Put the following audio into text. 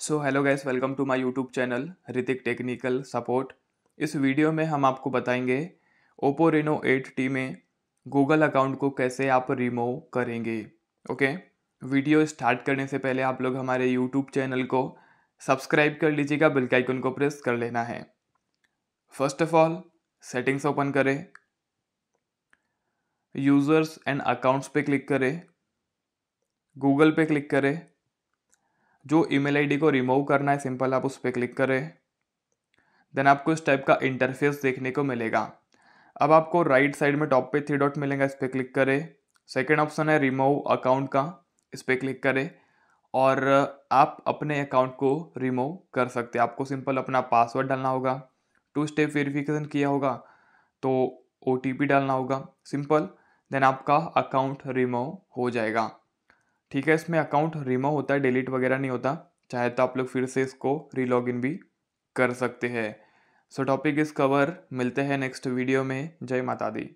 so hello guys welcome to my YouTube channel Hritik technical support इस video में हम आपको बताएंगे ओप्पो रेनो एट टी में गूगल अकाउंट को कैसे आप रिमूव करेंगे ओके वीडियो स्टार्ट करने से पहले आप लोग हमारे यूट्यूब चैनल को सब्सक्राइब कर लीजिएगा बेल आइकन को प्रेस कर लेना है first of all settings open करें यूजर्स एंड अकाउंट्स पे क्लिक करें गूगल पे क्लिक करें जो ईमेल आईडी को रिमूव करना है सिंपल आप उस पर क्लिक करें देन आपको इस टाइप का इंटरफेस देखने को मिलेगा अब आपको राइट साइड में टॉप पे थ्री डॉट मिलेगा इस पर क्लिक करें सेकेंड ऑप्शन है रिमूव अकाउंट का इस पर क्लिक करें और आप अपने अकाउंट को रिमूव कर सकते हैं आपको सिंपल अपना पासवर्ड डालना होगा टू स्टेप वेरिफिकेशन किया होगा तो ओ डालना होगा सिंपल देन आपका अकाउंट रिमूव हो जाएगा ठीक है इसमें अकाउंट रिमो होता है डिलीट वगैरह नहीं होता चाहे तो आप लोग फिर से इसको रीलॉग इन भी कर सकते हैं सो टॉपिक इस कवर मिलते हैं नेक्स्ट वीडियो में जय माता दी